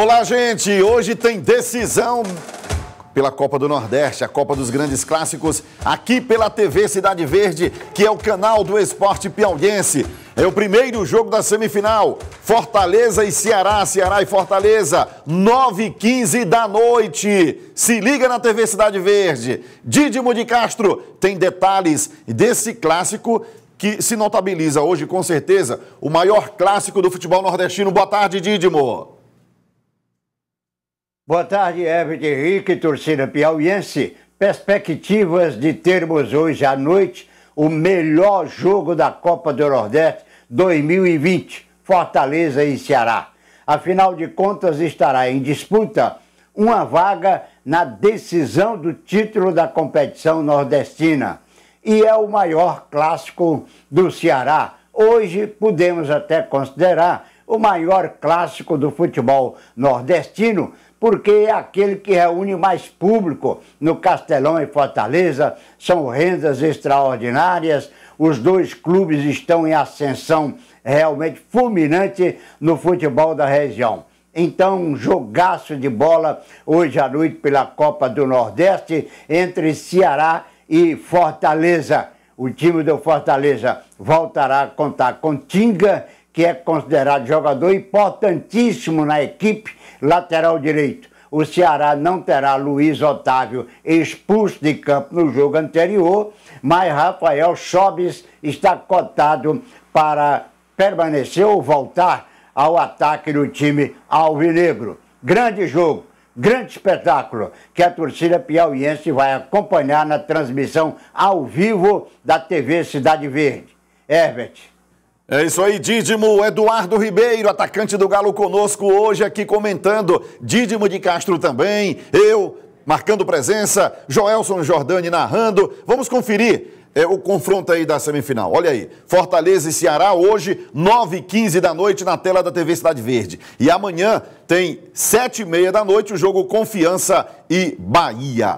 Olá, gente! Hoje tem decisão pela Copa do Nordeste, a Copa dos Grandes Clássicos, aqui pela TV Cidade Verde, que é o canal do esporte piauiense. É o primeiro jogo da semifinal. Fortaleza e Ceará, Ceará e Fortaleza, 9h15 da noite. Se liga na TV Cidade Verde. Didimo de Castro tem detalhes desse clássico que se notabiliza hoje, com certeza, o maior clássico do futebol nordestino. Boa tarde, Didimo. Boa tarde, Everton Henrique, torcida piauiense. Perspectivas de termos hoje à noite o melhor jogo da Copa do Nordeste 2020, Fortaleza e Ceará. Afinal de contas, estará em disputa uma vaga na decisão do título da competição nordestina. E é o maior clássico do Ceará. Hoje podemos até considerar o maior clássico do futebol nordestino, porque é aquele que reúne mais público no Castelão e Fortaleza, são rendas extraordinárias, os dois clubes estão em ascensão realmente fulminante no futebol da região. Então, um jogaço de bola hoje à noite pela Copa do Nordeste entre Ceará e Fortaleza. O time do Fortaleza voltará a contar com Tinga que é considerado jogador importantíssimo na equipe lateral direito. O Ceará não terá Luiz Otávio expulso de campo no jogo anterior, mas Rafael Sobes está cotado para permanecer ou voltar ao ataque do time alvinegro. Grande jogo, grande espetáculo que a torcida piauiense vai acompanhar na transmissão ao vivo da TV Cidade Verde. Herbert. É isso aí, Dídimo Eduardo Ribeiro, atacante do Galo conosco hoje aqui comentando. Dídimo de Castro também, eu marcando presença, Joelson Jordani narrando. Vamos conferir é, o confronto aí da semifinal. Olha aí, Fortaleza e Ceará hoje, 9h15 da noite na tela da TV Cidade Verde. E amanhã tem 7h30 da noite o jogo Confiança e Bahia.